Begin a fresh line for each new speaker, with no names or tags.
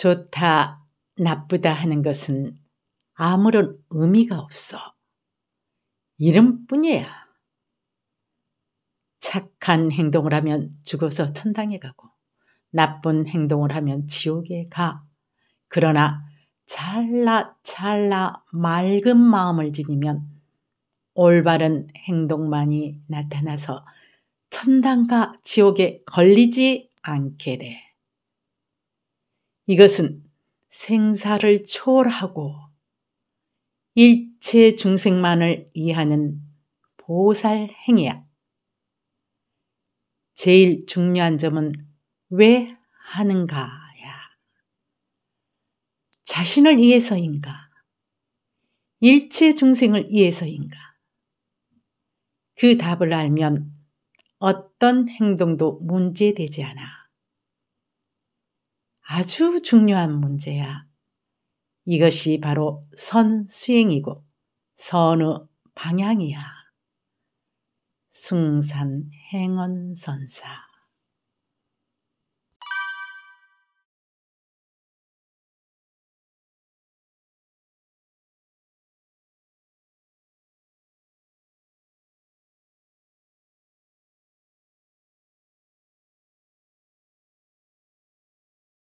좋다, 나쁘다 하는 것은 아무런 의미가 없어. 이름뿐이야. 착한 행동을 하면 죽어서 천당에 가고, 나쁜 행동을 하면 지옥에 가. 그러나 잘라 잘라 맑은 마음을 지니면 올바른 행동만이 나타나서 천당과 지옥에 걸리지 않게 돼. 이것은 생사를 초월하고 일체 중생만을 이해하는 보살 행위야. 제일 중요한 점은 왜 하는가야. 자신을 위해서인가? 일체 중생을 위해서인가? 그 답을 알면 어떤 행동도 문제되지 않아. 아주 중요한 문제야. 이것이 바로 선수행이고 선의 방향이야. 승산 행언 선사.